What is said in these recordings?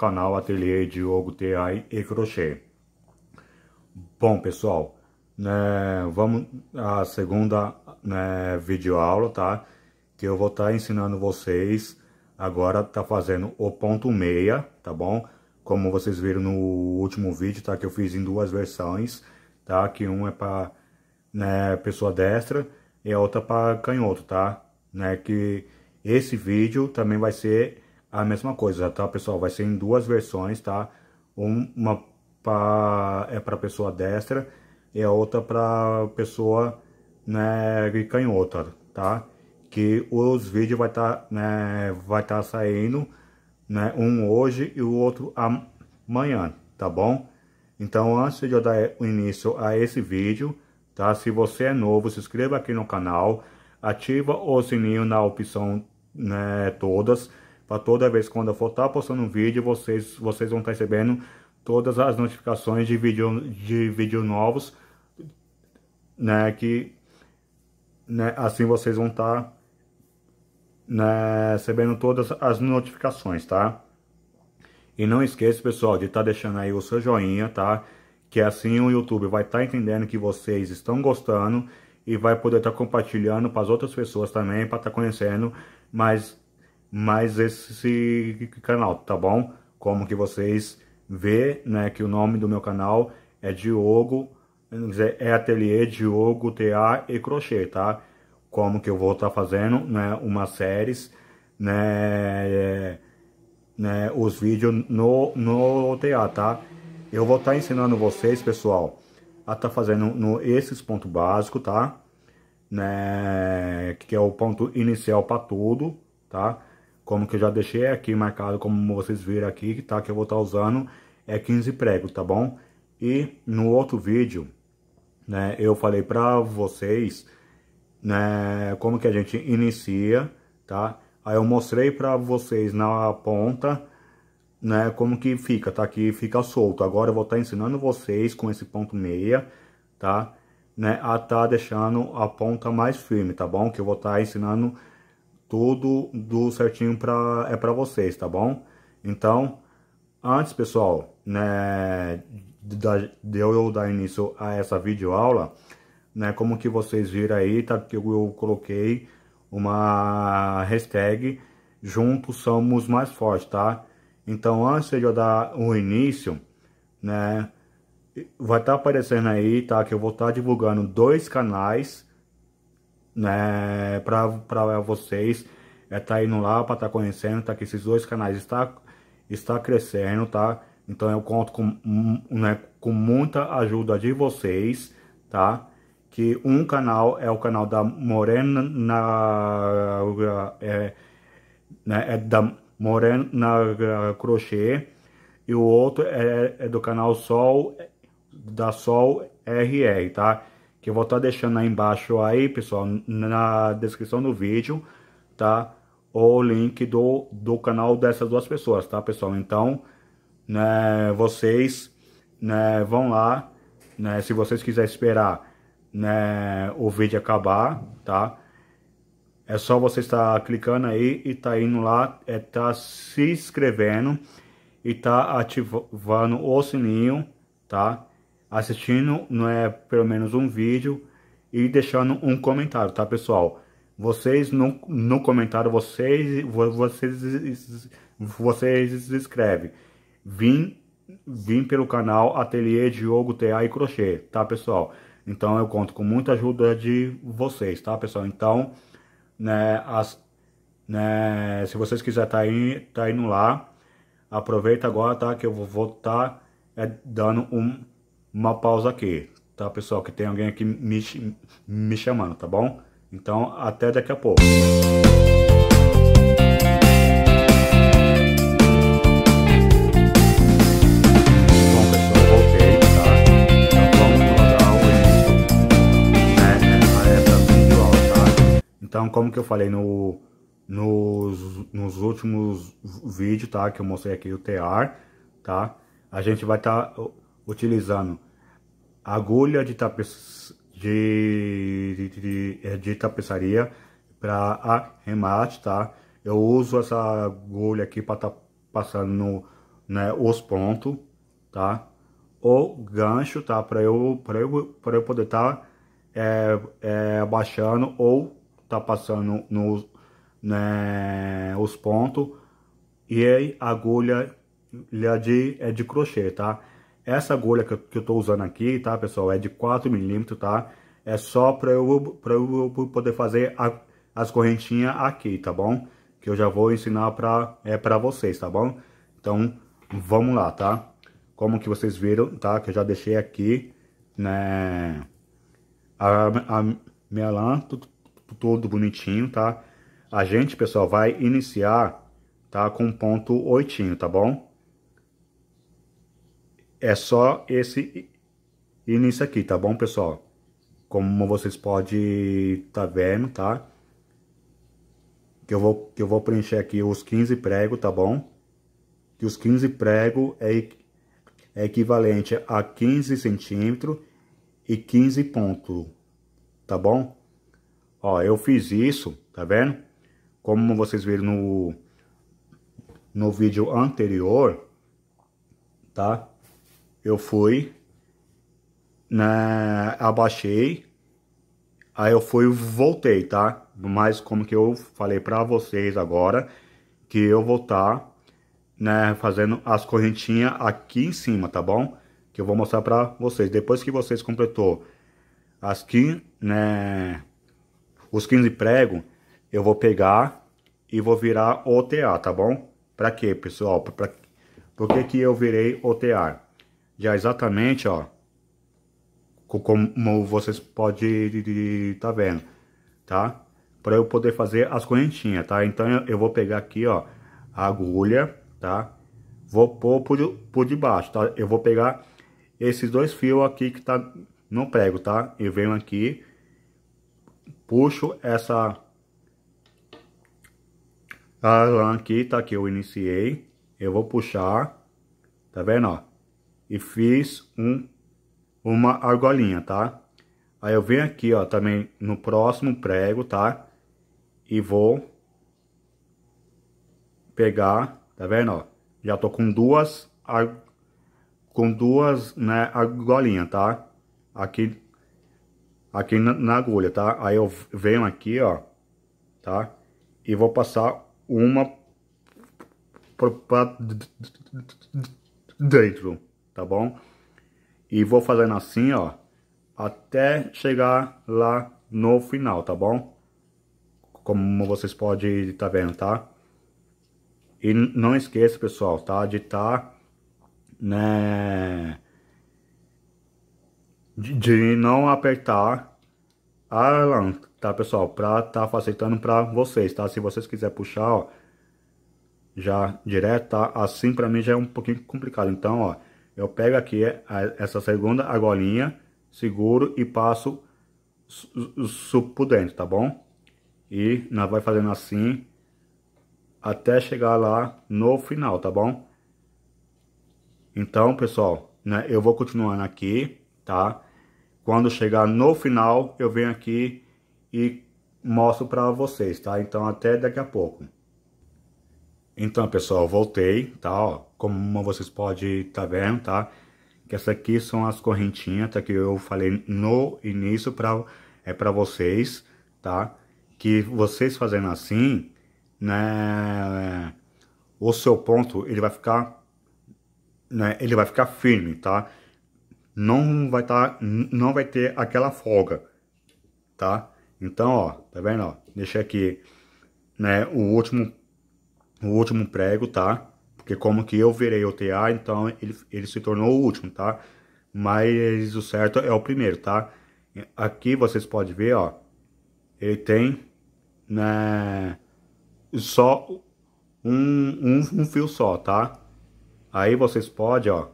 canal Ateliê Diogo Teai e Crochê. Bom, pessoal, né, vamos à segunda né, videoaula, tá? Que eu vou estar tá ensinando vocês agora tá fazendo o ponto meia, tá bom? Como vocês viram no último vídeo, tá? Que eu fiz em duas versões, tá? Que um é para né, pessoa destra e a outra para canhoto, tá? Né, que esse vídeo também vai ser a mesma coisa, tá, pessoal? Vai ser em duas versões, tá? Uma pra, é para pessoa destra e a outra para pessoa né, canhota, tá? Que os vídeos vai estar tá, né, vai estar tá saindo, né, um hoje e o outro amanhã, tá bom? Então, antes de eu dar o início a esse vídeo, tá? Se você é novo, se inscreva aqui no canal, ativa o sininho na opção né, todas, para toda vez quando eu for estar tá postando um vídeo, vocês, vocês vão estar tá recebendo todas as notificações de vídeo, de vídeo novos, né, que, né, assim vocês vão estar, tá, né, recebendo todas as notificações, tá? E não esqueça, pessoal, de estar deixando aí o seu joinha, tá? Que é assim o YouTube vai estar entendendo que vocês estão gostando e vai poder estar compartilhando para as outras pessoas também, para estar conhecendo, mais mais esse canal, tá bom? Como que vocês vê, né, que o nome do meu canal é Diogo, é Ateliê Diogo TA e Crochê, tá? Como que eu vou estar tá fazendo, né, uma séries, né, né, os vídeos no, no TA, tá? Eu vou estar tá ensinando vocês, pessoal, a estar tá fazendo no, esses pontos básicos, tá? Né, que é o ponto inicial para tudo, tá? Como que eu já deixei aqui marcado, como vocês viram aqui, tá? Que eu vou estar tá usando é 15 pregos, tá bom? E no outro vídeo, né, eu falei pra vocês, né, como que a gente inicia, tá? Aí eu mostrei pra vocês na ponta, né, como que fica, tá? Que fica solto. Agora eu vou estar tá ensinando vocês com esse ponto meia, tá? Né, a tá deixando a ponta mais firme, tá bom? Que eu vou estar tá ensinando tudo do certinho pra, é para vocês, tá bom? Então, antes pessoal, né, de, de eu dar início a essa videoaula, né, como que vocês viram aí, tá, que eu coloquei uma hashtag, juntos somos mais fortes, tá? Então, antes de eu dar o início, né, vai estar tá aparecendo aí, tá, que eu vou estar tá divulgando dois canais, né, para vocês é tá indo lá para tá conhecendo, tá que esses dois canais está está crescendo, tá? Então eu conto com, hum, né, com muita ajuda de vocês, tá? Que um canal é o canal da Morena na é, né, é da Morena Crochê e o outro é, é do canal Sol da Sol RR, tá? que eu vou estar tá deixando aí embaixo aí, pessoal, na descrição do vídeo, tá? O link do, do canal dessas duas pessoas, tá, pessoal? Então, né, vocês né, vão lá, né, se vocês quiserem esperar né, o vídeo acabar, tá? É só você estar clicando aí e tá indo lá, é tá se inscrevendo e tá ativando o sininho, tá? assistindo não é pelo menos um vídeo e deixando um comentário, tá pessoal? Vocês no, no comentário vocês vocês vocês escreve vim vim pelo canal Ateliê Diogo TA e Crochê, tá pessoal? Então eu conto com muita ajuda de vocês, tá pessoal? Então, né, as, né, se vocês quiserem tá, aí tá indo lá, aproveita agora, tá? Que eu vou estar tá, é, dando um uma pausa aqui, tá pessoal? Que tem alguém aqui me, me chamando, tá bom? Então, até daqui a pouco. Então, como que eu falei no, nos, nos últimos vídeos, tá? Que eu mostrei aqui o TR, tá? A gente vai estar tá utilizando agulha de, tape, de, de, de eh, tapeçaria para arremate, tá? Eu uso essa agulha aqui para estar tá passando no, né, os pontos, tá? O gancho, tá? Para eu, para eu, eu poder estar tá, é, é, ou tá passando nos, né, os pontos e aí agulha é de, é de crochê, tá? Essa agulha que eu, estou tô usando aqui, tá, pessoal, é de 4 milímetros, tá? É só para eu, pra eu poder fazer a, as correntinhas aqui, tá bom? Que eu já vou ensinar para é, pra vocês, tá bom? Então, vamos lá, tá? Como que vocês viram, tá? Que eu já deixei aqui, né? A, a minha lã, tudo, tudo bonitinho, tá? A gente, pessoal, vai iniciar, tá? Com ponto oitinho, tá bom? É só esse início aqui, tá bom, pessoal? Como vocês podem tá vendo, tá? Que eu vou, que eu vou preencher aqui os 15 pregos, tá bom? Que os 15 pregos é, é equivalente a 15 centímetros e 15 pontos, tá bom? Ó, eu fiz isso, tá vendo? Como vocês viram no, no vídeo anterior, tá? eu fui, né, abaixei, aí eu fui voltei, tá? Mas como que eu falei pra vocês agora, que eu vou tá, né, fazendo as correntinhas aqui em cima, tá bom? Que eu vou mostrar pra vocês, depois que vocês completou as 15, né, os 15 pregos, eu vou pegar e vou virar OTA, tá bom? Pra quê, pessoal? para por que que eu virei OTA? já é exatamente, ó, como vocês podem tá vendo, tá? Para eu poder fazer as correntinhas, tá? Então eu vou pegar aqui, ó, a agulha, tá? Vou pôr por, por debaixo, tá? Eu vou pegar esses dois fios aqui que tá no prego, tá? Eu venho aqui, puxo essa a lã aqui, tá? Que eu iniciei, eu vou puxar, tá vendo, ó? e fiz um, uma argolinha, tá? Aí eu venho aqui, ó, também no próximo prego, tá? E vou pegar, tá vendo, ó? Já tô com duas, com duas, né, argolinhas, tá? Aqui, aqui na, na agulha, tá? Aí eu venho aqui, ó, tá? E vou passar uma pra dentro tá bom? E vou fazendo assim, ó, até chegar lá no final, tá bom? Como vocês podem tá vendo, tá? E não esqueça, pessoal, tá? De tá, né? De, de não apertar a lâmpada, tá, pessoal? Pra tá facilitando pra vocês, tá? Se vocês quiserem puxar, ó, já direto, tá? Assim pra mim já é um pouquinho complicado. Então, ó, eu pego aqui é, essa segunda argolinha, seguro e passo o suco por dentro, tá bom? E nós vai fazendo assim até chegar lá no final, tá bom? Então, pessoal, né, eu vou continuando aqui, tá? Quando chegar no final, eu venho aqui e mostro para vocês, tá? Então, até daqui a pouco. Então, pessoal, voltei, tá? Ó, como vocês podem tá vendo, tá? Que essa aqui são as correntinhas, tá? Que eu falei no início pra, é para vocês, tá? Que vocês fazendo assim, né? O seu ponto, ele vai ficar, né? Ele vai ficar firme, tá? Não vai tá, não vai ter aquela folga, tá? Então, ó, tá vendo, ó? Deixa aqui, né? O último o último prego, tá? Porque como que eu virei o TA, então ele, ele se tornou o último, tá? Mas o certo é o primeiro, tá? Aqui vocês podem ver, ó, ele tem né, só um, um, um fio só, tá? Aí vocês podem, ó,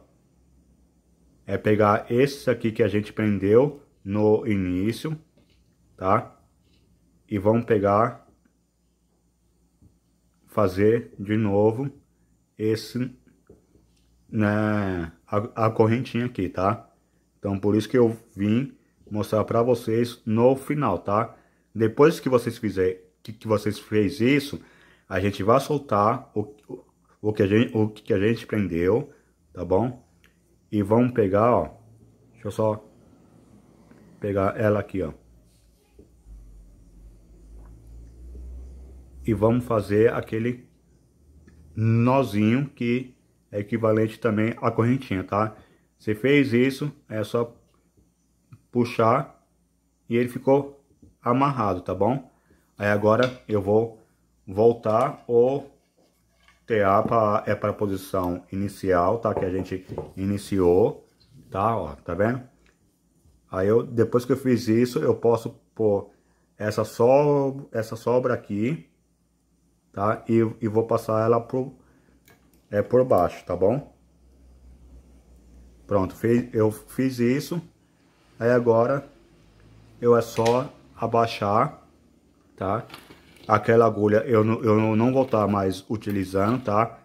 é pegar esse aqui que a gente prendeu no início, tá? E vamos pegar fazer de novo esse, né, a, a correntinha aqui, tá? Então, por isso que eu vim mostrar para vocês no final, tá? Depois que vocês fizer, que, que, vocês fez isso, a gente vai soltar o, o, o, que a gente, o que a gente prendeu, tá bom? E vamos pegar, ó, deixa eu só pegar ela aqui, ó. e vamos fazer aquele nozinho que é equivalente também à correntinha, tá? Você fez isso, é só puxar e ele ficou amarrado, tá bom? Aí agora eu vou voltar o TA para é para a posição inicial, tá? Que a gente iniciou, tá? Ó, tá vendo? Aí eu, depois que eu fiz isso, eu posso pôr essa sobra, essa sobra aqui, tá? E, e vou passar ela por, é, por baixo, tá bom? Pronto, fez, eu fiz isso. Aí agora eu é só abaixar, tá? Aquela agulha eu, eu não vou estar tá mais utilizando, tá?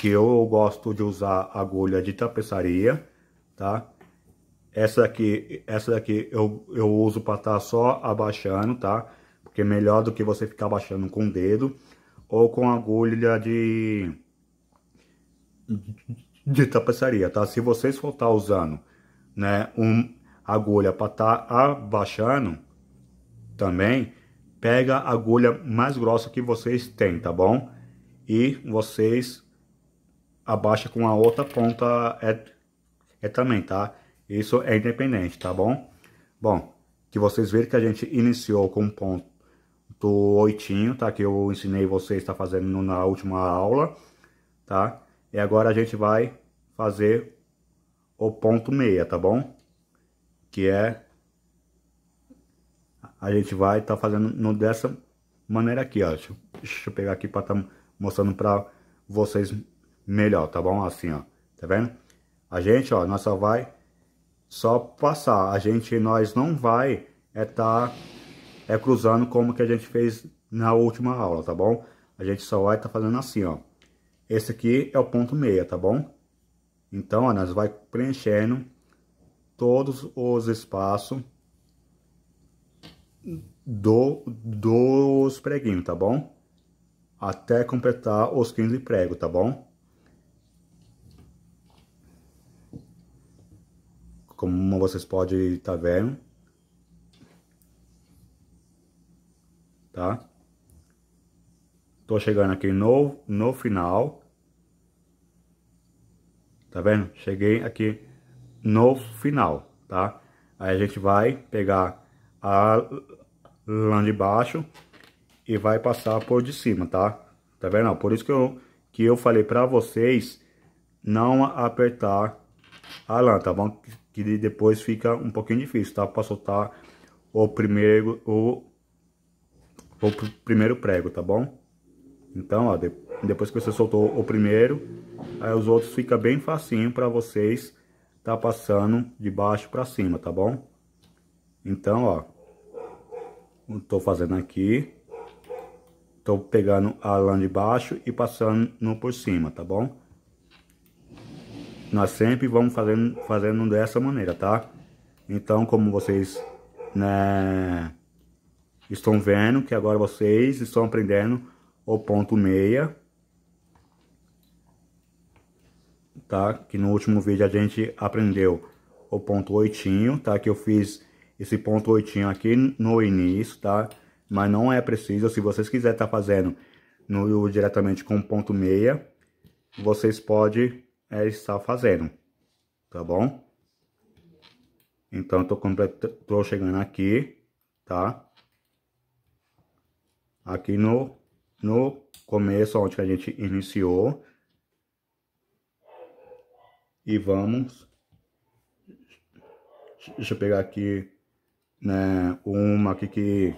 Que eu gosto de usar agulha de tapeçaria, tá? Essa daqui, essa daqui eu, eu uso para estar tá só abaixando, tá? Porque é melhor do que você ficar abaixando com o dedo ou com agulha de, de tapeçaria, tá? Se vocês for estar tá usando, né, um agulha para estar tá abaixando também, pega a agulha mais grossa que vocês têm, tá bom? E vocês abaixa com a outra ponta é, é também, tá? Isso é independente, tá bom? Bom, que vocês viram que a gente iniciou com um ponto do oitinho, tá? Que eu ensinei vocês, tá fazendo na última aula, tá? E agora a gente vai fazer o ponto meia, tá bom? Que é... A gente vai tá fazendo no, dessa maneira aqui, ó. Deixa, deixa eu pegar aqui para tá mostrando para vocês melhor, tá bom? Assim, ó. Tá vendo? A gente, ó, nós só vai só passar. A gente, nós não vai é tá é cruzando como que a gente fez na última aula, tá bom? A gente só vai estar tá fazendo assim, ó. Esse aqui é o ponto meia, tá bom? Então, ó, nós vai preenchendo todos os espaços do, dos preguinhos, tá bom? Até completar os 15 pregos, tá bom? Como vocês podem estar tá vendo, tá? Tô chegando aqui no, no final. Tá vendo? Cheguei aqui no final, tá? Aí a gente vai pegar a lã de baixo e vai passar por de cima, tá? Tá vendo? Por isso que eu, que eu falei pra vocês não apertar a lã, tá bom? Que depois fica um pouquinho difícil, tá? Pra soltar o primeiro, o Vou pro primeiro prego, tá bom? Então, ó, de, depois que você soltou o primeiro, aí os outros fica bem facinho para vocês tá passando de baixo para cima, tá bom? Então, ó, tô fazendo aqui, tô pegando a lã de baixo e passando por cima, tá bom? Nós sempre vamos fazendo, fazendo dessa maneira, tá? Então, como vocês, né estão vendo que agora vocês estão aprendendo o ponto meia. Tá? Que no último vídeo a gente aprendeu o ponto oitinho, tá? Que eu fiz esse ponto oitinho aqui no início, tá? Mas não é preciso, se vocês quiserem estar tá fazendo no, diretamente com ponto meia, vocês podem é, estar fazendo, tá bom? Então, tô, tô chegando aqui, Tá? aqui no, no começo, onde a gente iniciou. E vamos... Deixa eu pegar aqui, né, uma aqui que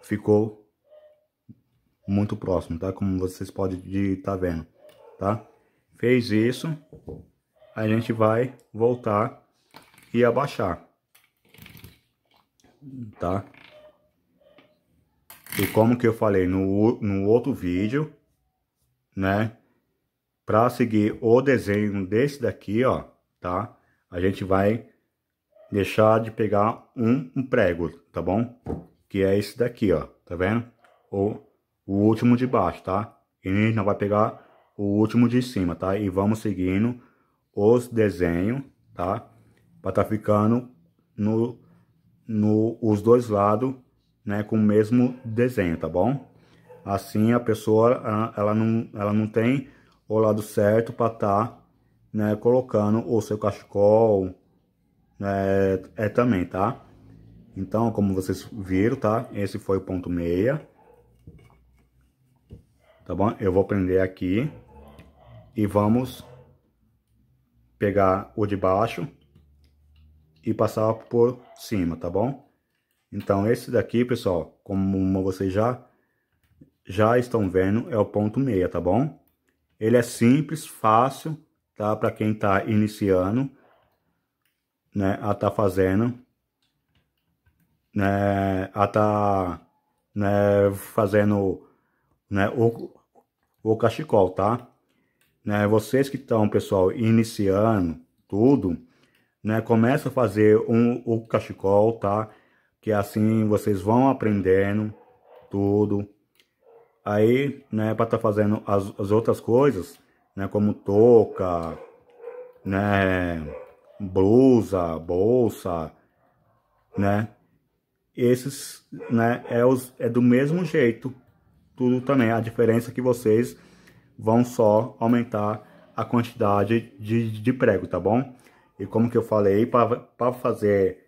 ficou muito próximo, tá? Como vocês podem estar tá vendo, tá? Fez isso, a gente vai voltar e abaixar, tá? E como que eu falei no, no outro vídeo, né? Para seguir o desenho desse daqui, ó, tá? A gente vai deixar de pegar um, um prego, tá bom? Que é esse daqui, ó, tá vendo? O, o último de baixo, tá? E a gente não vai pegar o último de cima, tá? E vamos seguindo os desenhos, tá? Para tá ficando no, no, os dois lados né, com o mesmo desenho, tá bom? Assim a pessoa ela não, ela não tem o lado certo para estar tá, né, colocando o seu cachecol né, é também, tá? Então, como vocês viram, tá? Esse foi o ponto meia. Tá bom? Eu vou prender aqui. E vamos pegar o de baixo e passar por cima, tá bom? Então, esse daqui, pessoal, como vocês já, já estão vendo, é o ponto meia, tá bom? Ele é simples, fácil, tá? Para quem tá iniciando, né? A tá fazendo, né? A tá, né? Fazendo, né? O, o cachecol, tá? Né? Vocês que estão, pessoal, iniciando tudo, né? Começa a fazer um, o cachecol, Tá? que assim vocês vão aprendendo tudo. Aí, né, para estar tá fazendo as, as, outras coisas, né, como touca, né, blusa, bolsa, né, esses, né, é, os, é do mesmo jeito, tudo também. A diferença é que vocês vão só aumentar a quantidade de, de prego, tá bom? E como que eu falei, para fazer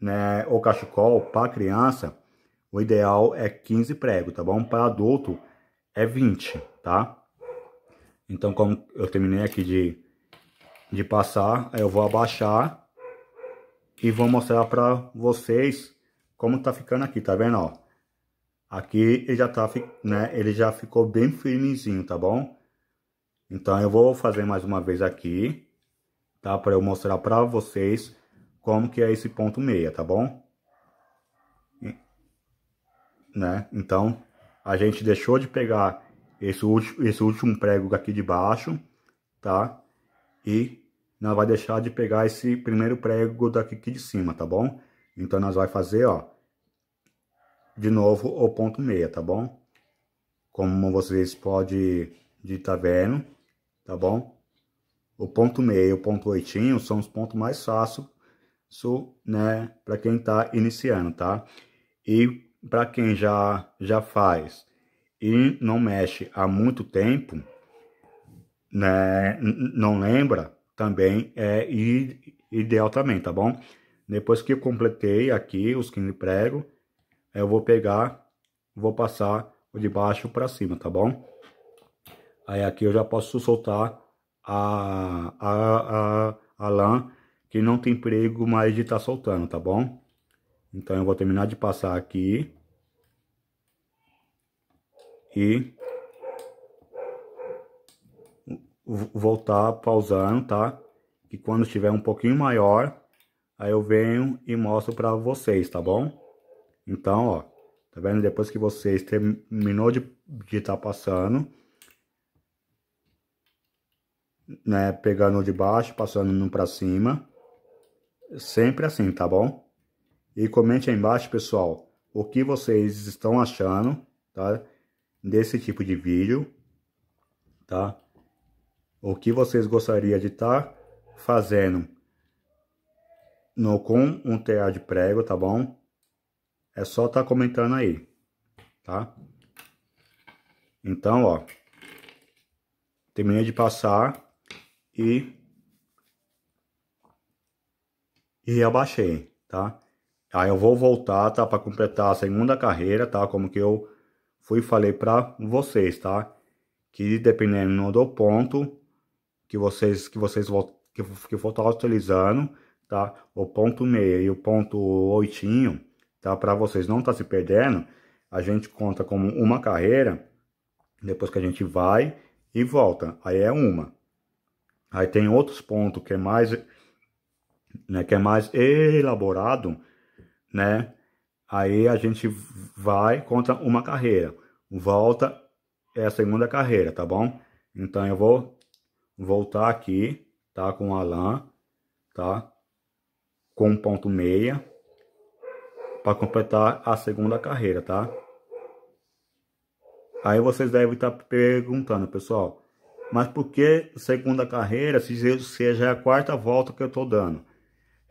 né, ou cachecol para criança, o ideal é 15 pregos, tá bom? Para adulto é 20, tá? Então, como eu terminei aqui de, de passar, aí eu vou abaixar e vou mostrar para vocês como tá ficando aqui, tá vendo, ó? Aqui ele já tá, né, ele já ficou bem firmezinho, tá bom? Então eu vou fazer mais uma vez aqui, tá? Para eu mostrar para vocês como que é esse ponto meia, tá bom? né? Então, a gente deixou de pegar esse, último, esse último prego aqui de baixo, tá? E não vai deixar de pegar esse primeiro prego daqui de cima, tá bom? Então, nós vai fazer, ó, de novo o ponto meia, tá bom? Como vocês podem estar tá vendo, tá bom? O ponto meia e o ponto oitinho são os pontos mais fáceis isso, né, para quem está iniciando, tá? E para quem já já faz e não mexe há muito tempo, né, não lembra, também é ideal também, tá bom? Depois que eu completei aqui os 15 pregos, eu vou pegar, vou passar o de baixo para cima, tá bom? Aí aqui eu já posso soltar a, a, a, a lã que não tem perigo mais de estar tá soltando, tá bom? Então eu vou terminar de passar aqui. E voltar pausando, tá? Que quando estiver um pouquinho maior, aí eu venho e mostro para vocês, tá bom? Então, ó, tá vendo? Depois que vocês terminou de estar tá passando, né, pegando de baixo, passando para cima, sempre assim, tá bom? E comente aí embaixo, pessoal, o que vocês estão achando, tá? Desse tipo de vídeo, tá? O que vocês gostariam de estar tá fazendo no com um TA de prego, tá bom? É só tá comentando aí, tá? Então, ó, terminei de passar e e abaixei, tá? Aí eu vou voltar, tá? Para completar a segunda carreira, tá? Como que eu fui falei para vocês, tá? Que dependendo do ponto que vocês que vocês que, que for tá utilizando, tá? O ponto meio e o ponto oitinho, tá? Para vocês não estar tá se perdendo, a gente conta como uma carreira. Depois que a gente vai e volta, aí é uma. Aí tem outros pontos que é mais né, que é mais elaborado, né, aí a gente vai contra uma carreira, volta é a segunda carreira, tá bom? Então eu vou voltar aqui, tá, com a lã, tá, com ponto meia, para completar a segunda carreira, tá? Aí vocês devem estar tá perguntando, pessoal, mas por que segunda carreira se já é a quarta volta que eu tô dando?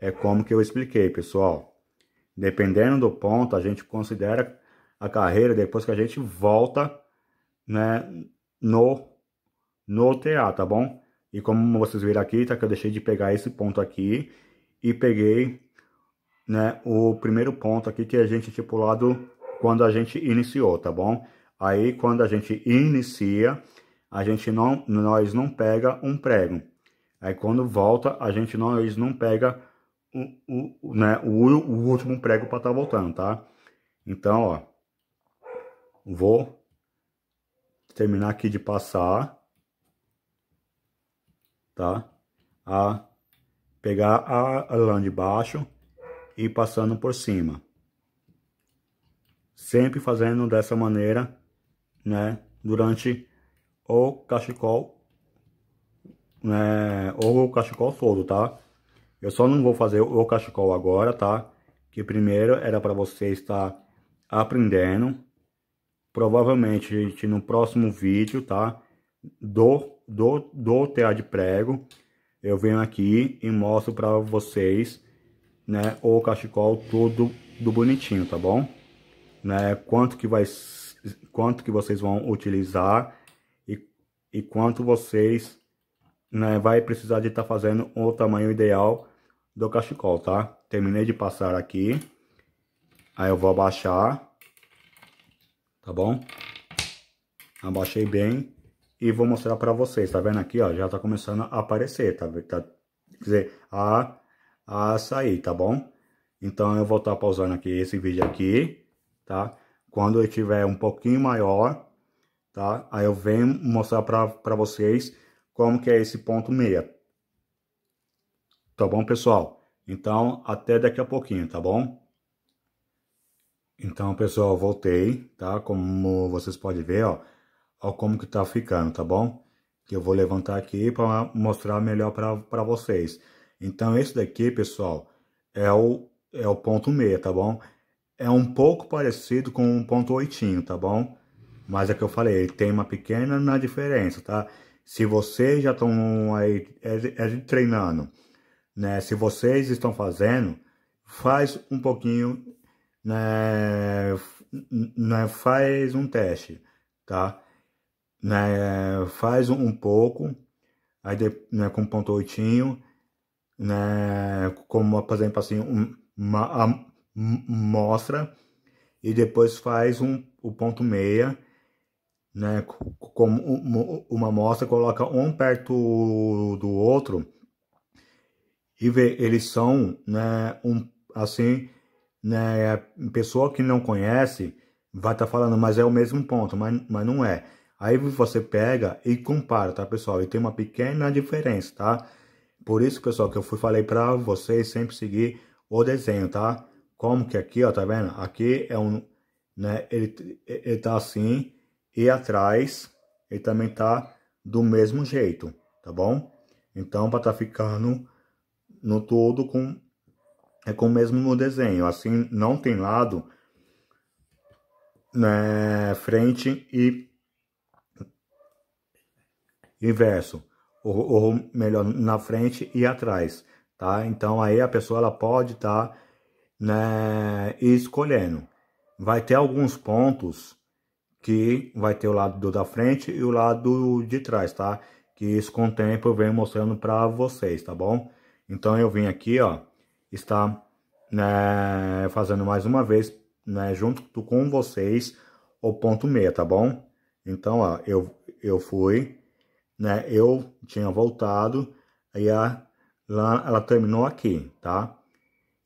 É como que eu expliquei, pessoal. Dependendo do ponto, a gente considera a carreira depois que a gente volta, né, no no TA, tá bom? E como vocês viram aqui, tá que eu deixei de pegar esse ponto aqui e peguei, né, o primeiro ponto aqui que a gente é lado quando a gente iniciou, tá bom? Aí quando a gente inicia, a gente não nós não pega um prego. Aí quando volta, a gente nós não pega o, o, né, o, o último prego para estar tá voltando, tá? Então, ó, vou terminar aqui de passar, tá? A pegar a, a lã de baixo e passando por cima. Sempre fazendo dessa maneira, né? Durante o cachecol, né? Ou o cachecol todo, tá? Eu só não vou fazer o cachecol agora, tá? Que primeiro era para você estar aprendendo. Provavelmente, gente, no próximo vídeo, tá? Do, do, do tear de prego, eu venho aqui e mostro para vocês, né? O cachecol todo do bonitinho, tá bom? Né? Quanto que vai... Quanto que vocês vão utilizar e, e quanto vocês né, vai precisar de estar tá fazendo o tamanho ideal do cachecol, tá? Terminei de passar aqui. Aí eu vou abaixar. Tá bom? Abaixei bem. E vou mostrar pra vocês, tá vendo aqui, ó? Já tá começando a aparecer, tá? tá quer dizer, a, a sair, tá bom? Então eu vou estar tá pausando aqui esse vídeo aqui, tá? Quando eu tiver um pouquinho maior, tá? Aí eu venho mostrar pra, pra vocês como que é esse ponto meia, Tá bom, pessoal? Então, até daqui a pouquinho, tá bom? Então, pessoal, voltei, tá? Como vocês podem ver, ó, ó como que tá ficando, tá bom? Que eu vou levantar aqui para mostrar melhor para vocês. Então, esse daqui, pessoal, é o, é o ponto meia, tá bom? É um pouco parecido com um ponto oitinho, tá bom? Mas é que eu falei, tem uma pequena na diferença, tá? Se vocês já estão tá aí é, é, treinando né? Se vocês estão fazendo, faz um pouquinho, né? né faz um teste, tá? Né? Faz um, um pouco, aí de, né, com ponto oitinho né? Como por exemplo assim, um, uma amostra, mostra e depois faz um o ponto meia né, como uma amostra, coloca um perto do outro e vê, eles são, né, um, assim, né, é, pessoa que não conhece vai estar tá falando, mas é o mesmo ponto, mas, mas não é. Aí você pega e compara, tá, pessoal? E tem uma pequena diferença, tá? Por isso, pessoal, que eu fui falei para vocês sempre seguir o desenho, tá? Como que aqui, ó, tá vendo? Aqui é um, né, ele, ele tá assim e atrás ele também tá do mesmo jeito, tá bom? Então, para tá ficando no todo com é com o mesmo desenho. Assim, não tem lado, né, frente e inverso, ou, ou, melhor, na frente e atrás, tá? Então aí a pessoa ela pode estar tá, né, escolhendo. Vai ter alguns pontos que vai ter o lado da frente e o lado de trás, tá? Que isso com o tempo eu venho mostrando para vocês, tá bom? Então eu vim aqui, ó, está né, fazendo mais uma vez, né, junto com vocês, o ponto meia, tá bom? Então, ó, eu, eu fui, né, eu tinha voltado, aí a, ela, ela terminou aqui, tá?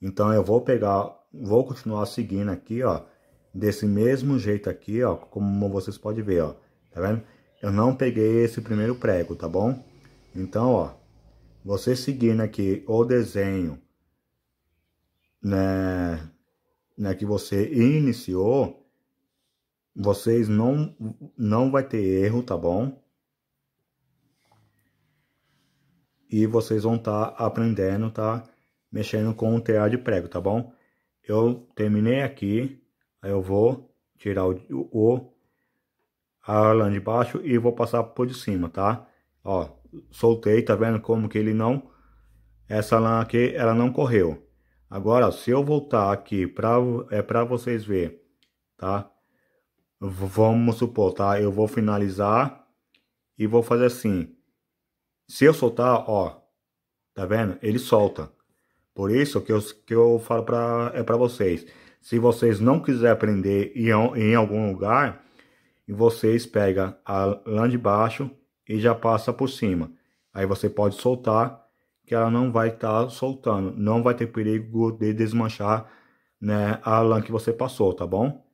Então eu vou pegar, vou continuar seguindo aqui, ó, desse mesmo jeito aqui, ó, como vocês podem ver, ó, tá vendo? Eu não peguei esse primeiro prego, tá bom? Então, ó, você seguindo aqui o desenho né, né, que você iniciou, vocês não, não vai ter erro, tá bom? E vocês vão estar tá aprendendo, tá? Mexendo com o tear de prego, tá bom? Eu terminei aqui, aí eu vou tirar o, o a lã de baixo e vou passar por de cima, tá? Ó, soltei, tá vendo como que ele não, essa lã aqui, ela não correu. Agora, se eu voltar aqui, para é para vocês ver, tá? Vamos supor, tá? Eu vou finalizar e vou fazer assim. Se eu soltar, ó, tá vendo? Ele solta. Por isso que eu, que eu falo para é para vocês. Se vocês não quiserem prender em, em algum lugar, vocês pegam a lã de baixo e já passa por cima. Aí você pode soltar, que ela não vai estar tá soltando, não vai ter perigo de desmanchar né, a lã que você passou, tá bom?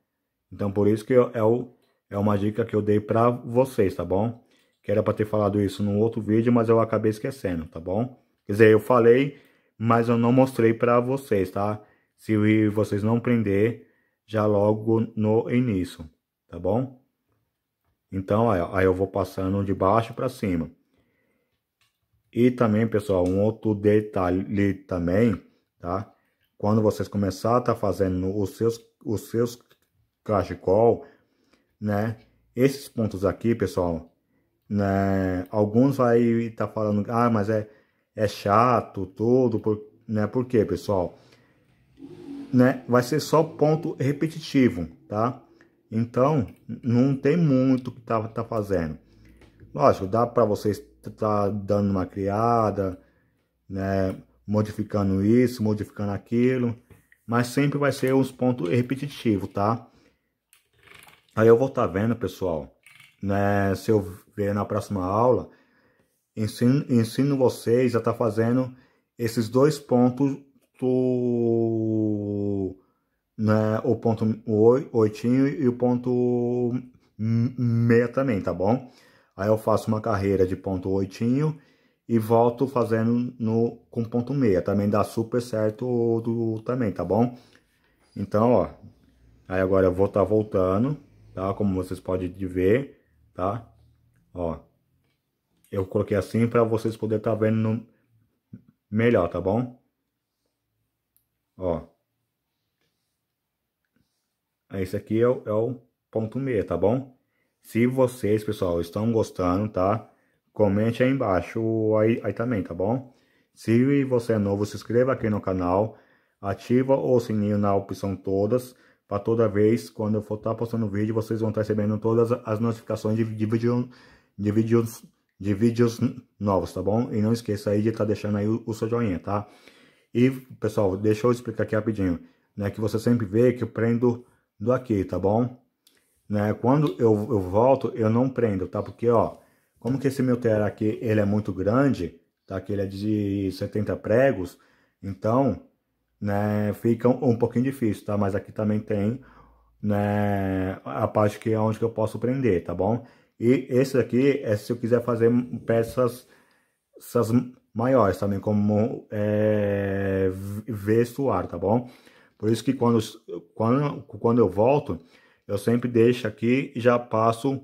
Então por isso que eu, é, o, é uma dica que eu dei para vocês, tá bom? Que era para ter falado isso no outro vídeo, mas eu acabei esquecendo, tá bom? Quer dizer, eu falei, mas eu não mostrei para vocês, tá? Se vocês não prender já logo no início, tá bom? Então, aí eu vou passando de baixo para cima. E também, pessoal, um outro detalhe também, tá? Quando vocês começar a tá fazendo os seus, os seus cachecol, né? Esses pontos aqui, pessoal, né? Alguns vai estar tá falando, ah, mas é, é chato, tudo, por, né? Por quê, pessoal? Né? Vai ser só ponto repetitivo, tá? Então, não tem muito que tá, tá fazendo. Lógico, dá para vocês tá dando uma criada, né? Modificando isso, modificando aquilo. Mas sempre vai ser uns pontos repetitivos, tá? Aí eu vou estar tá vendo, pessoal. Né? Se eu ver na próxima aula, ensino, ensino vocês a estar tá fazendo esses dois pontos do né, o ponto oitinho e o ponto meia também, tá bom? Aí eu faço uma carreira de ponto oitinho e volto fazendo no, com ponto meia. Também dá super certo do, também, tá bom? Então, ó, aí agora eu vou estar tá voltando, tá? Como vocês podem ver, tá? Ó, eu coloquei assim para vocês poderem estar tá vendo no, melhor, tá bom? Ó. É, esse aqui é o, é o ponto meio, tá bom? Se vocês, pessoal, estão gostando, tá? Comente aí embaixo aí, aí também, tá bom? Se você é novo, se inscreva aqui no canal, ativa o sininho na opção todas, para toda vez quando eu for estar tá postando vídeo, vocês vão estar tá recebendo todas as notificações de, de, vídeo, de, vídeos, de vídeos novos, tá bom? E não esqueça aí de estar tá deixando aí o, o, seu joinha, tá? E, pessoal, deixa eu explicar aqui rapidinho, né? Que você sempre vê que eu prendo do aqui, tá bom? Né? Quando eu, eu volto, eu não prendo, tá? Porque, ó, como que esse meu tear aqui, ele é muito grande, tá? Que ele é de 70 pregos, então, né, fica um, um pouquinho difícil, tá? Mas aqui também tem, né, a parte que é onde que eu posso prender, tá bom? E esse aqui é se eu quiser fazer peças, maiores também, como é, vestuário, tá bom? Por isso que quando, quando, quando eu volto, eu sempre deixo aqui e já passo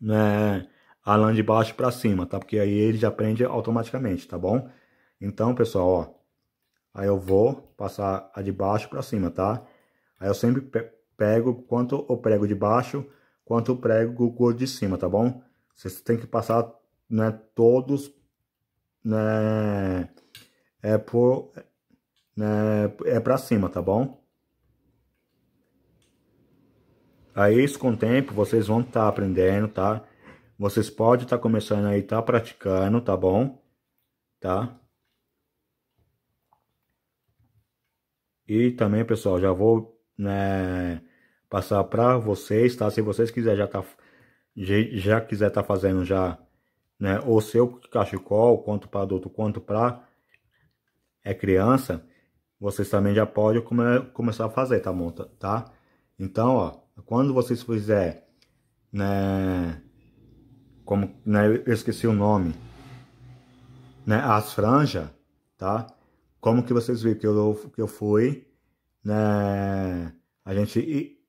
né, a lã de baixo para cima, tá? Porque aí ele já prende automaticamente, tá bom? Então, pessoal, ó. Aí eu vou passar a de baixo para cima, tá? Aí eu sempre pego quanto o prego de baixo, quanto o prego de cima, tá bom? Vocês têm que passar, né, todos, né, é por, né, é para cima, tá bom? Aí isso com o tempo vocês vão estar tá aprendendo, tá? Vocês podem estar tá começando aí, tá praticando, tá bom? Tá? E também, pessoal, já vou né, passar para vocês, tá? Se vocês quiserem já tá já quiser tá fazendo já, né, o seu cachecol, quanto para adulto, quanto para é criança, vocês também já podem come, começar a fazer, tá, monta, tá, tá? Então, ó, quando vocês fizerem, né, como, né, eu esqueci o nome, né, as franjas, tá? Como que vocês viram que eu, que eu fui, né, a gente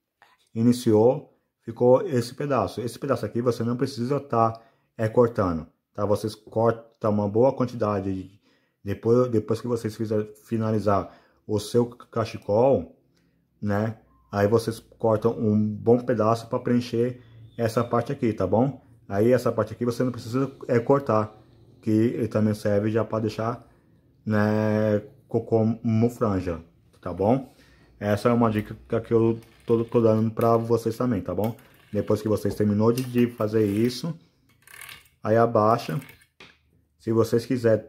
iniciou, ficou esse pedaço. Esse pedaço aqui você não precisa estar tá, é, cortando, tá? Vocês cortam uma boa quantidade de depois, depois que vocês fizer, finalizar o seu cachecol, né? Aí vocês cortam um bom pedaço para preencher essa parte aqui, tá bom? Aí essa parte aqui você não precisa é cortar, que ele também serve já para deixar, né, como franja, tá bom? Essa é uma dica que eu tô, tô dando para vocês também, tá bom? Depois que vocês terminou de, de fazer isso, aí abaixa. Se vocês quiserem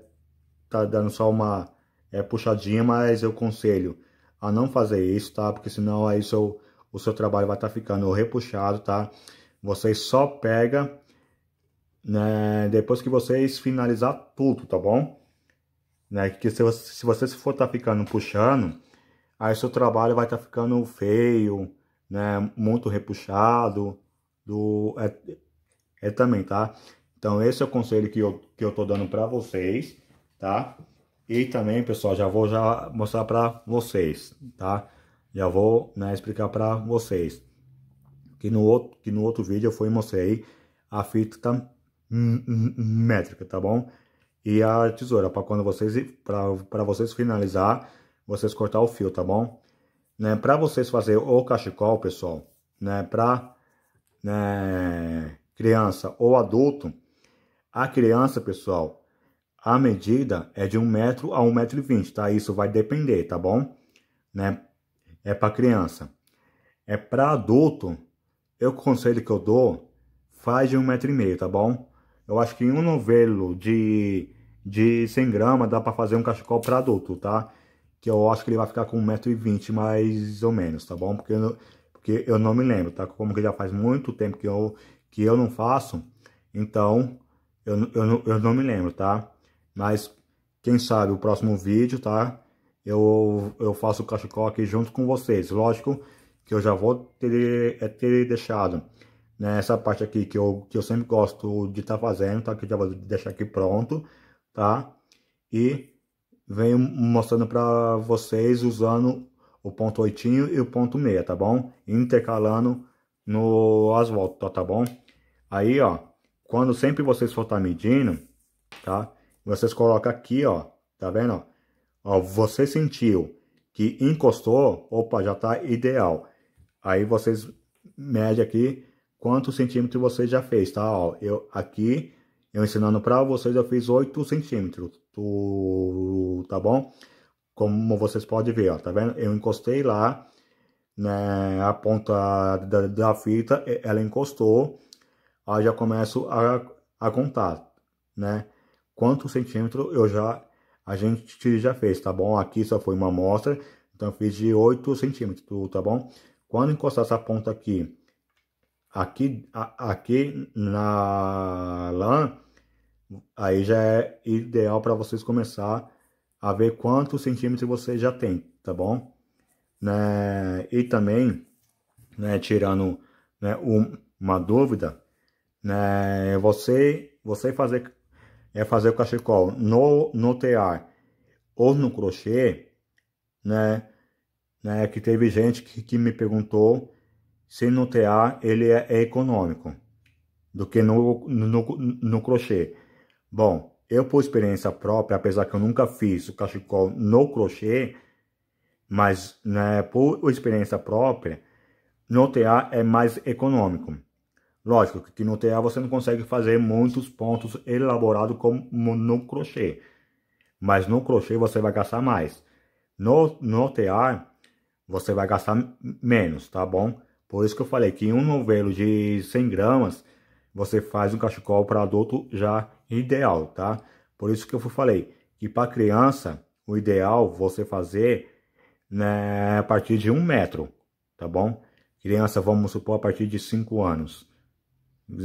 tá dando só uma é, puxadinha, mas eu conselho a não fazer isso, tá? Porque senão aí seu, o seu trabalho vai estar tá ficando repuxado, tá? Vocês só pega né, depois que vocês finalizar tudo, tá bom? Né, que se, você, se for tá ficando puxando, aí seu trabalho vai estar tá ficando feio, né, muito repuxado, do, é, é também, tá? Então esse é o conselho que eu, que eu tô dando para vocês tá? E também, pessoal, já vou já mostrar para vocês, tá? Já vou né, explicar para vocês que no outro que no outro vídeo eu fui mostrei a fita métrica, tá bom? E a tesoura para quando vocês para vocês finalizar, vocês cortar o fio, tá bom? Né, para vocês fazer o cachecol, pessoal, né, para né, criança ou adulto, a criança, pessoal, a medida é de 1 metro a 1,20 metro, e vinte, tá? Isso vai depender, tá bom? Né? É para criança. É para adulto, eu conselho que eu dou, faz de 1,5 um metro, e meio, tá bom? Eu acho que em um novelo de, de 100 gramas dá para fazer um cachecol para adulto, tá? Que eu acho que ele vai ficar com 1,20m mais ou menos, tá bom? Porque eu, porque eu não me lembro, tá? Como que já faz muito tempo que eu, que eu não faço, então eu, eu, eu não me lembro, tá? Mas, quem sabe, o próximo vídeo, tá? Eu, eu faço o cachecol aqui junto com vocês. Lógico que eu já vou ter, é, ter deixado nessa né, parte aqui que eu, que eu sempre gosto de estar tá fazendo, tá? Que eu já vou deixar aqui pronto, tá? E venho mostrando para vocês usando o ponto oitinho e o ponto meia, tá bom? Intercalando no as voltas, tá bom? Aí, ó, quando sempre vocês for estar tá medindo, tá? vocês colocam aqui, ó, tá vendo? Ó? você sentiu que encostou, opa, já tá ideal. Aí vocês medem aqui quantos centímetros você já fez, tá? Ó, eu aqui, eu ensinando para vocês, eu fiz 8 centímetros, tu, tá bom? Como vocês podem ver, ó, tá vendo? Eu encostei lá, né, a ponta da, da fita, ela encostou, aí já começo a, a contar, né? quanto centímetro eu já a gente já fez, tá bom? Aqui só foi uma amostra, então eu fiz de 8 centímetros, tá bom? Quando encostar essa ponta aqui, aqui, a, aqui na lã, aí já é ideal para vocês começar a ver quantos centímetros você já tem, tá bom? Né? E também, né, tirando né, um, uma dúvida, né, você, você fazer é fazer o cachecol no, no tear ou no crochê, né? né que teve gente que, que me perguntou se no tear ele é, é econômico do que no, no, no crochê. Bom, eu por experiência própria, apesar que eu nunca fiz o cachecol no crochê, mas né, por experiência própria, no tear é mais econômico. Lógico que no TA você não consegue fazer muitos pontos elaborados como no crochê. Mas no crochê você vai gastar mais. No, no TA você vai gastar menos, tá bom? Por isso que eu falei que um novelo de 100 gramas você faz um cachecol para adulto já ideal, tá? Por isso que eu falei que para criança o ideal você fazer né, a partir de um metro, tá bom? Criança, vamos supor, a partir de 5 anos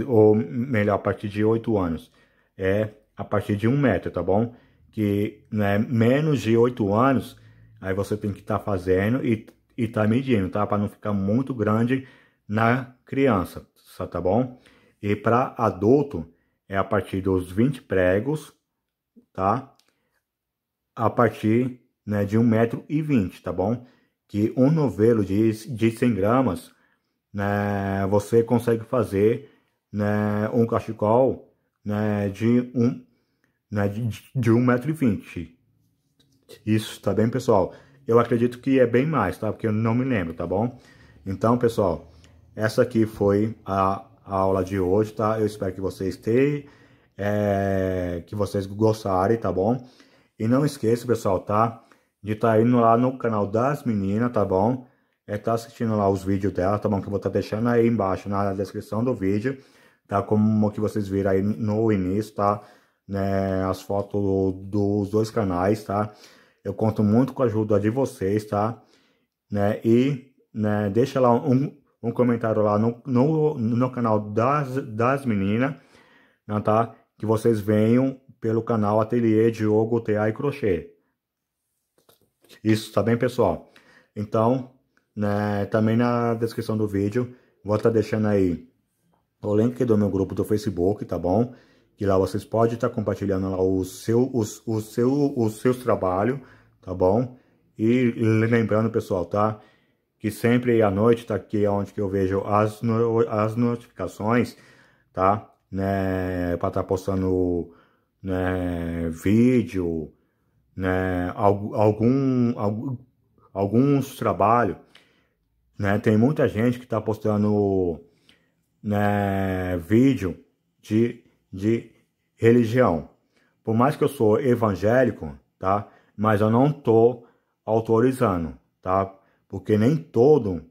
ou melhor, a partir de 8 anos, é a partir de 1 metro, tá bom? Que né, menos de 8 anos, aí você tem que estar tá fazendo e, e tá medindo, tá? Para não ficar muito grande na criança, tá bom? E para adulto, é a partir dos 20 pregos, tá? A partir né, de 1,20m, tá bom? Que um novelo de, de 100 gramas, né, você consegue fazer né, um cachecol né, de um né, de, metro 1,20m. Isso, tá bem, pessoal? Eu acredito que é bem mais, tá? Porque eu não me lembro, tá bom? Então, pessoal, essa aqui foi a, a aula de hoje, tá? Eu espero que vocês tenham, é, que vocês gostarem, tá bom? E não esqueça, pessoal, tá? De estar tá indo lá no canal das meninas, tá bom? É estar tá assistindo lá os vídeos dela, tá bom? Que eu vou estar tá deixando aí embaixo na descrição do vídeo tá? Como que vocês viram aí no início, tá? Né, as fotos dos dois canais, tá? Eu conto muito com a ajuda de vocês, tá? Né, e né, deixa lá um, um comentário lá no, no, no canal das, das meninas, né, tá? Que vocês venham pelo canal Ateliê Diogo TA e Crochê. Isso, tá bem, pessoal? Então, né, também na descrição do vídeo, vou estar tá deixando aí o link do meu grupo do Facebook, tá bom? Que lá vocês podem estar tá compartilhando lá o seu, os, o seu, os seus trabalhos, tá bom? E lembrando, pessoal, tá? Que sempre à noite tá aqui onde que eu vejo as, no, as notificações, tá? Né, para estar tá postando né, vídeo, né, algum, algum, alguns trabalhos, né? Tem muita gente que está postando né, vídeo de, de religião. Por mais que eu sou evangélico, tá? Mas eu não tô autorizando, tá? Porque nem todo,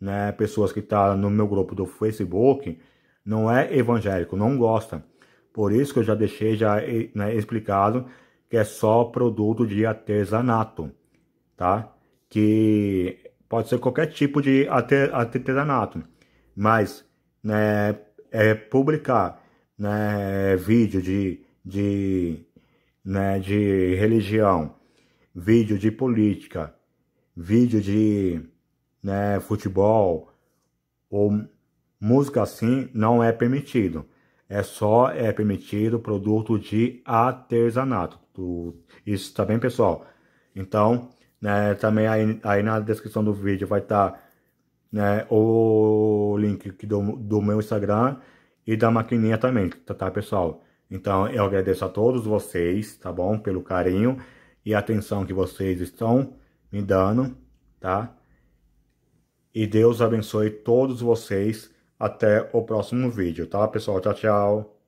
né, pessoas que tá no meu grupo do Facebook não é evangélico, não gosta. Por isso que eu já deixei já né, explicado que é só produto de artesanato, tá? Que pode ser qualquer tipo de artesanato, mas né, é, publicar né, vídeo de, de, né, de religião, vídeo de política, vídeo de né, futebol ou música assim não é permitido. É só é permitido produto de artesanato. Isso tá bem, pessoal? Então, né, também aí, aí na descrição do vídeo vai estar tá né, o link do, do meu Instagram e da maquininha também, tá, tá, pessoal? Então, eu agradeço a todos vocês, tá bom? Pelo carinho e atenção que vocês estão me dando, tá? E Deus abençoe todos vocês. Até o próximo vídeo, tá, pessoal? Tchau, tchau.